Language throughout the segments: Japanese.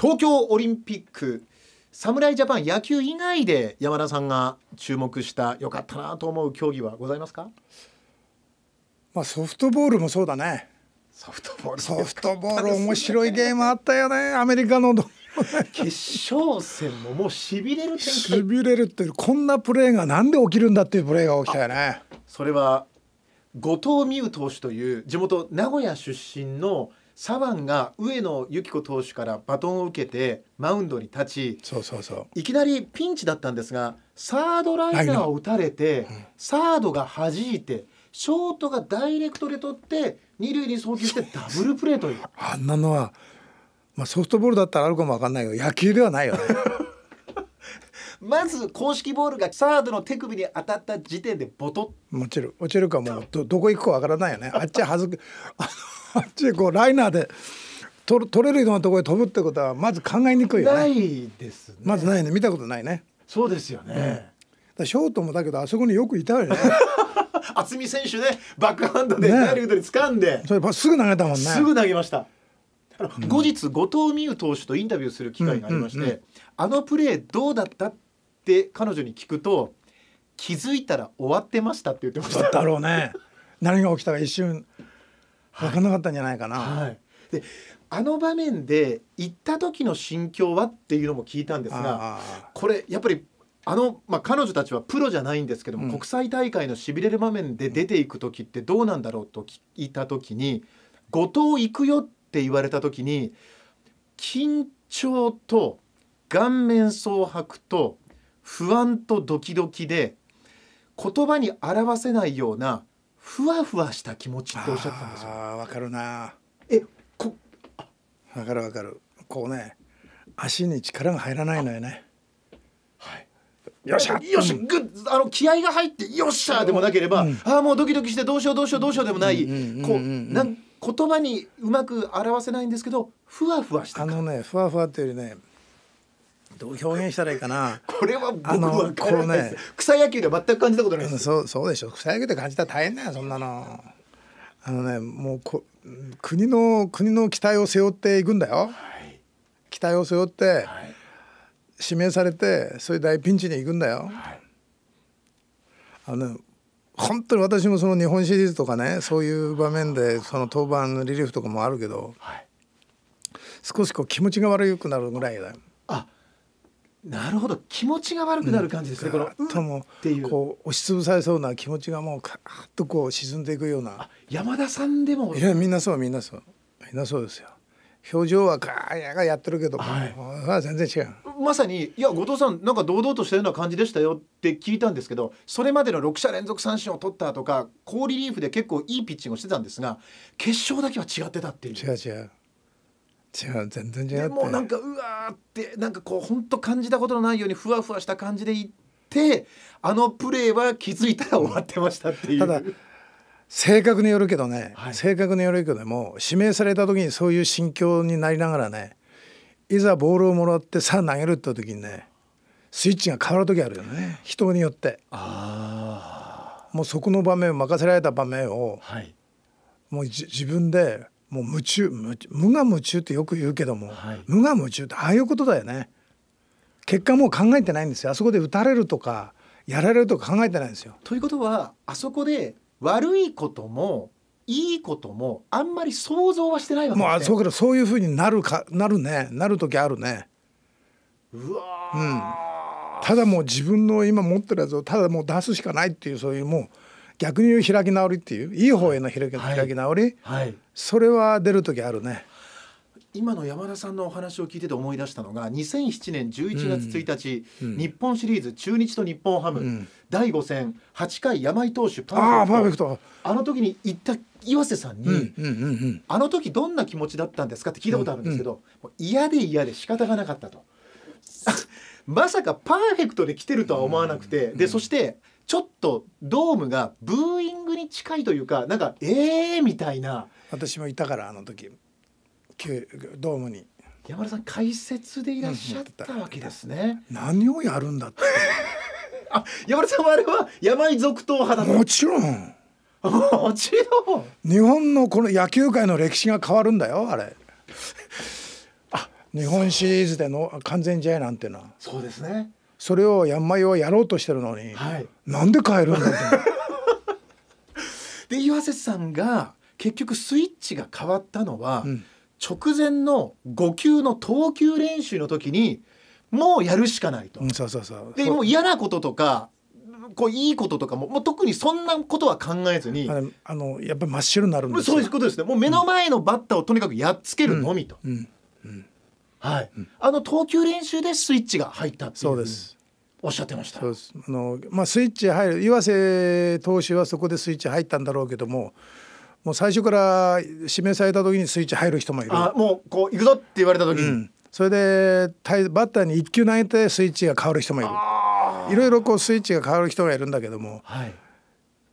東京オリンピック侍ジャパン野球以外で山田さんが注目した良かったなと思う競技はございますか、まあ、ソフトボールもそうだねソフトボールソフトボール面白いゲームあったよねアメリカの決勝戦ももうしびれるしびれるってこんなプレーがなんで起きるんだっていうプレーが起きたよねそれは後藤美優投手という地元名古屋出身の左腕が上野由紀子投手からバトンを受けてマウンドに立ちいきなりピンチだったんですがサードライナーを打たれて、うん、サードが弾いてショートがダイレクトで取って二塁に送球してダブルプレーという。あんなのは、まあ、ソフトボールだったらあるかもわかんないけど野球ではないよね。まず公式ボールがサードの手首に当たった時点でボトッ落ちる落ちるかもうどどこ行くかわからないよね あっちはずく あっちこうライナーで取取れるようなところへ飛ぶってことはまず考えにくいよねないですねまずないね見たことないねそうですよね、うん、ショートもだけどあそこによくいたよね渥美 選手ねバックハンドでダイレクトに掴んで、ね、それすぐ投げたもんねすぐ投げました後日後藤美優投手とインタビューする機会がありまして、あのプレーどうだったっって彼女に聞くと気づいたら終わってましたって言ってましただろうね何が起きたか一瞬分かんなかったんじゃないかな、はい、であの場面で行った時の心境はっていうのも聞いたんですがこれやっぱりあの、まあ、彼女たちはプロじゃないんですけども、うん、国際大会のしびれる場面で出ていく時ってどうなんだろうと聞いた時に「後藤行くよ」って言われた時に緊張と顔面蒼白と不安とドキドキで言葉に表せないようなふわふわした気持ちっておっしゃったんですよ。わかるな。え、こ、わかるわかる。こうね、足に力が入らないのよね。はい。よっしゃ、よし、うん、ぐあの気合が入ってよっしゃでもなければ、うん、ああもうドキドキしてどうしようどうしようどうしようでもない、こうなん言葉にうまく表せないんですけど、ふわふわした。あのね、ふわふわっていうよりね。どう表現したらいいかなこれは僕はこのね草野球で全く感じたことないです、そうそうでしょ草野球で感じたら大変だよそんなのあのねもうこ国の国の期待を背負っていくんだよ、はい、期待を背負って、はい、指名されてそういう大ピンチに行くんだよ、はい、あの、ね、本当に私もその日本シリーズとかねそういう場面でその登板のリリーフとかもあるけど、少しこう気持ちが悪くなるぐらいだよなるほど気持ちが悪くなる感じですね、うん、このっていうこう押しつぶされそうな気持ちがもうカーッとこう沈んでいくような山田さんでもいやみんなそうみんなそうみんなそうですよ表情はガーヤがやってるけど、はい、全然違うまさにいや後藤さんなんか堂々としたような感じでしたよって聞いたんですけどそれまでの6者連続三振を取ったとか好リリーフで結構いいピッチングをしてたんですが決勝だけは違ってたっていう違う違う違う全然違うでもうなんかうわーってなんかこう本当感じたことのないようにふわふわした感じでいってあのプレーは気づいたら終わってましたっていう。ただ正確によるけどね、はい、正確によるけども指名された時にそういう心境になりながらねいざボールをもらってさあ投げるって時にねスイッチが変わる時あるよね人によってもうそこの場面任せられた場面を、はい、もう自分でもう夢中無我夢中ってよく言うけども、はい、無我夢中ってああいうことだよね結果もう考えてないんですよあそこで打たれるとかやられるとか考えてないんですよ。ということはあそこで悪いこともいいこともあんまり想像はしてないわけですね。もうそうけどそういうふうになるかなるねなる時あるね。うわうん、ただもう自分の今持ってるやつをただもう出すしかないっていうそういうもう逆に言う開き直りっていういい方への開き,、開き直り、それは出る時あるね。今の山田さんのお話を聞いてて思い出したのが2007年11月1日、うん日本シリーズ中日と日本ハム、うん、第5戦8回山井投手パーフェクトあの時に言った岩瀬さんに、あの時どんな気持ちだったんですかって聞いたことあるんですけど、嫌で嫌で仕方がなかったと。まさかパーフェクトで来てるとは思わなくて、でそしてちょっとドームがブーイングに近いというかなんかえーみたいな私もいたからあの時ドームに山田さん解説でいらっしゃったわけですね何をやるんだって あ山田さんはあれは山井続投派だもちろんもちろん日本のこの野球界の歴史が変わるんだよあれ あ日本シリーズでの完全試合なんていうのはそうですねそれをヤンマイはやろうとしてるのに、はい、なんで変えるんだって。で岩瀬さんが結局スイッチが変わったのは、うん、直前の5球の投球練習の時にもうやるしかないと。うん、そうそうそうでもう嫌なこととかこういいこととかももう特にそんなことは考えずにあのやっぱり真っ白になるんですそういうことですねもう目の前のバッターをとにかくやっつけるのみと。うんはい、うん、あの投球練習でスイッチが入ったそうですおっしゃってましたそうですあの、まあ、スイッチ入る岩瀬投手はそこでスイッチ入ったんだろうけどももう最初から指名された時にスイッチ入る人もいるあもうこう行くぞって言われた時に、うん、それでバッターに1球投げてスイッチが変わる人もいるいろいろこうスイッチが変わる人がいるんだけども、はい、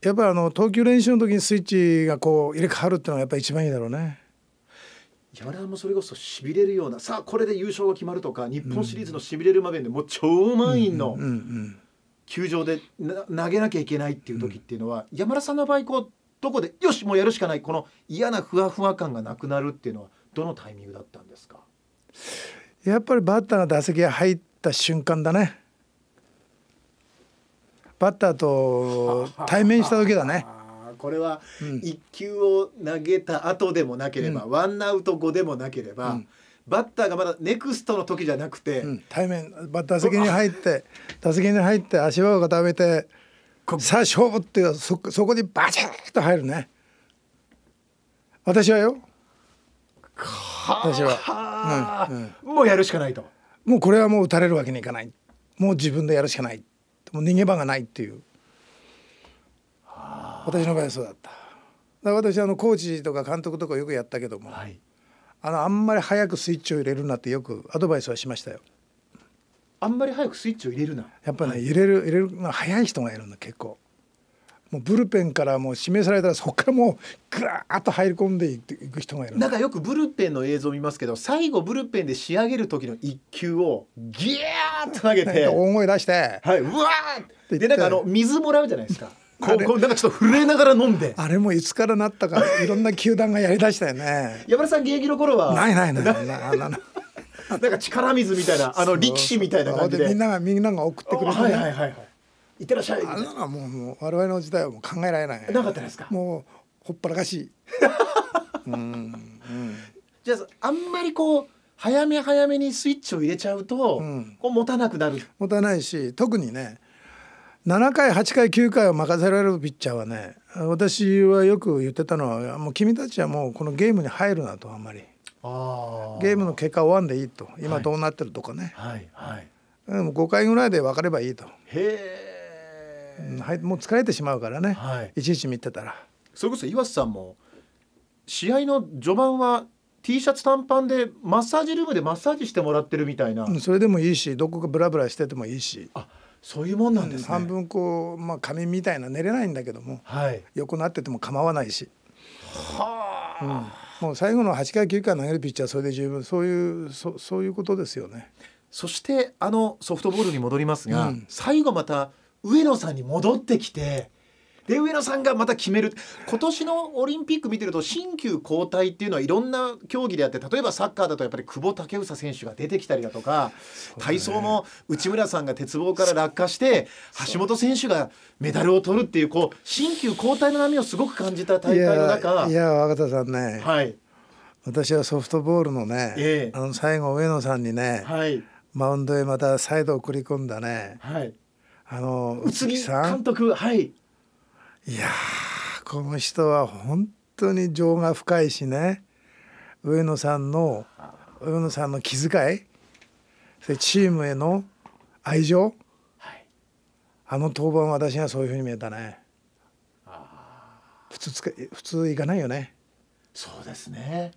やっぱりあの投球練習の時にスイッチがこう入れ替わるっていうのがやっぱ一番いいだろうね。山田もそれこそしびれるようなさあこれで優勝が決まるとか日本シリーズのしびれる場面でもう超満員の球場で投げなきゃいけないっていう時っていうのは山田さんの場合こうどこでよしもうやるしかないこの嫌なふわふわ感がなくなるっていうのはどのタイミングだったんですかやっぱりバッターの打席が入った瞬間だねバッターと対面した時だね。これは1球を投げた後でもなければ、うん、ワンアウト後でもなければ、うん、バッターがまだネクストの時じゃなくて、うん、対面打席に入って打席に入って足場を固めてさあ勝負ってそそこにバチッと入るね私はよ私は、うんうん、もうやるしかないともうこれはもう打たれるわけにいかないもう自分でやるしかないもう逃げ場がないっていう。私の場合はそうだっただ私あのコーチとか監督とかよくやったけども、はい、あのあんまり早くスイッチを入れるなってよくアドバイスはしましたよあんまり早くスイッチを入れるなやっぱね、はい、入れる入れる、早い人がいるんだ結構もうブルペンからもう指名されたらそこからもうぐらっと入り込んでいく人がいるなんかよくブルペンの映像見ますけど最後ブルペンで仕上げる時の1球をギャーッと投げて 大声出して、はい、うわーってでなんかあの水もらうじゃないですかこうこうなんかちょっと震えながら飲んであれもいつからなったかいろんな球団がやりだしたよね 山田さん現役の頃はないないないないないないな んか力水みたいなあの力士みたいな感じでみんながみんなが送ってくれて、ね、はいはいはいはいってらっしゃいあれはもうもう我々の時代はもう考えられないなかったですかもうほっぱらかしい うん、うん、じゃああんまりこう早め早めにスイッチを入れちゃうと、うん、こう持たなくなる持たないし特にね7回8回9回を任せられるピッチャーはね私はよく言ってたのはもう君たちはもうこのゲームに入るなとあんまりーゲームの結果を終わんでいいと今どうなってるとかね、はいはいはい、もう5回ぐらいで分かればいいとへえ、はい、もう疲れてしまうからね、はい、いちいち見てたらそれこそ岩瀬さんも試合の序盤は T シャツ短パンでマッサージルームでマッサージしてもらってるみたいな、それでもいいしどこかブラブラしててもいいしあそういうもんなんです、ね、半分こう、まあ、仮眠みたいな寝れないんだけども、はい、横なってても構わないし。はあ、うん、もう最後の8回9回投げるピッチャーそれで十分そういうそそういうことですよね。そしてあのソフトボールに戻りますが、うん、最後また上野さんに戻ってきてで上野さんがまた決める今年のオリンピック見てると新旧交代っていうのはいろんな競技であって例えばサッカーだとやっぱり久保建英選手が出てきたりだとか、ね、体操も内村さんが鉄棒から落下して橋本選手がメダルを取るっていうこう新旧交代の波をすごく感じた大会の中いや若田さんね、はい、私はソフトボールのね、えー、あの最後上野さんにね、はい、マウンドへまた再度送り込んだね、はい、あの宇津木監督はいいやこの人は本当に情が深いしね上野さんの上野さんの気遣いそれチームへの愛情、はい、あの板は私はそういうふうに見えたね普通つか普通いかないよねそうですね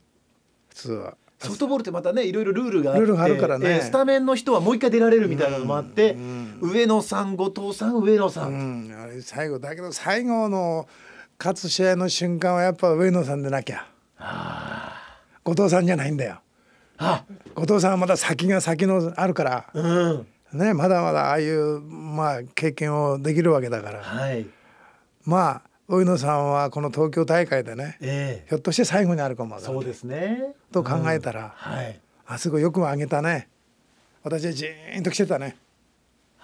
普通はソフトボールってまたねいろいろルールがあってるからね、スタメンの人はもう一回出られるみたいなのもあって、うんうん、上野さん後藤さん上野さん、うん、あれ最後だけど最後の勝つ試合の瞬間はやっぱ上野さんでなきゃ、後藤さんじゃないんだよ、後藤さんはまだ先が先のあるから、うんね、まだまだああいう、まあ、経験をできるわけだから、はい、まあ大野さんはこの東京大会でね、えー、ひょっとして最後にあるかもそうですねと考えたら、うん、はい、あすごいよくも上げたね私はじーんと来てたね、は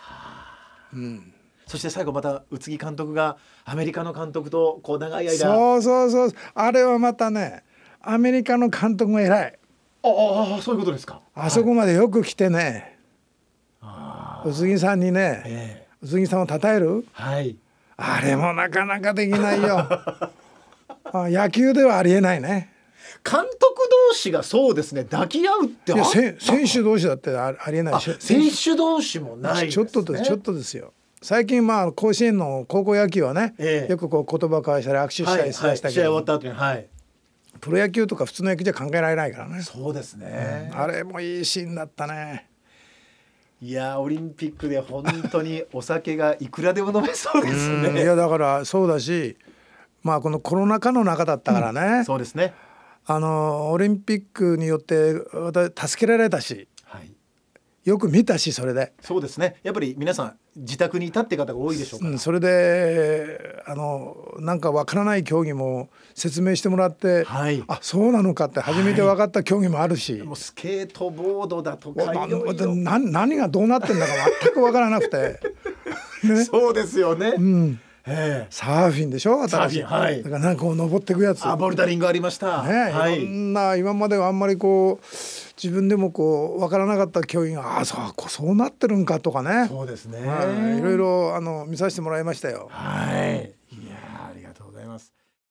あ、うん、そして最後また宇津木監督がアメリカの監督とこう長い間そうそうそうあれはまたねアメリカの監督が偉いああそういうことですかあそこまでよく来てね、はい、宇津木さんにね、えー、宇津木さんを称える、はいあれもなかなかできないよ あ野球ではありえないね監督同士がそうですね抱き合うって選手同士だってありえないし選手同士もない、ね、ちょっとちょっとですよ最近まあ甲子園の高校野球はね、ええ、よくこう言葉交わしたり握手したりしましたけど、はいはいはい、プロ野球とか普通の野球じゃ考えられないからねそうですね、うん、あれもいいシーンだったねいやオリンピックで本当にお酒がいくらでも飲めそうですねいやだからそうだしまあこのコロナ禍の中だったからね、うん、そうですねあのオリンピックによって私助けられたし、よく見たしそれでそうですねやっぱり皆さん自宅にいたって方が多いでしょうか、うん、それであのなんかわからない競技も説明してもらって、はい、あそうなのかって初めて分かった競技もあるし、はい、もうスケートボードだとか何がどうなってんだか全く分からなくて、ね、そうですよね、うんサーフィンでしょサーフィンはいだからなんかこう登っていくやつあボルダリングありましたね、はい、いろんな今まではあんまりこう自分でもこう分からなかった教員ああそうそうなってるんかとかねそうですね、はい、いろいろあの見させてもらいましたよはい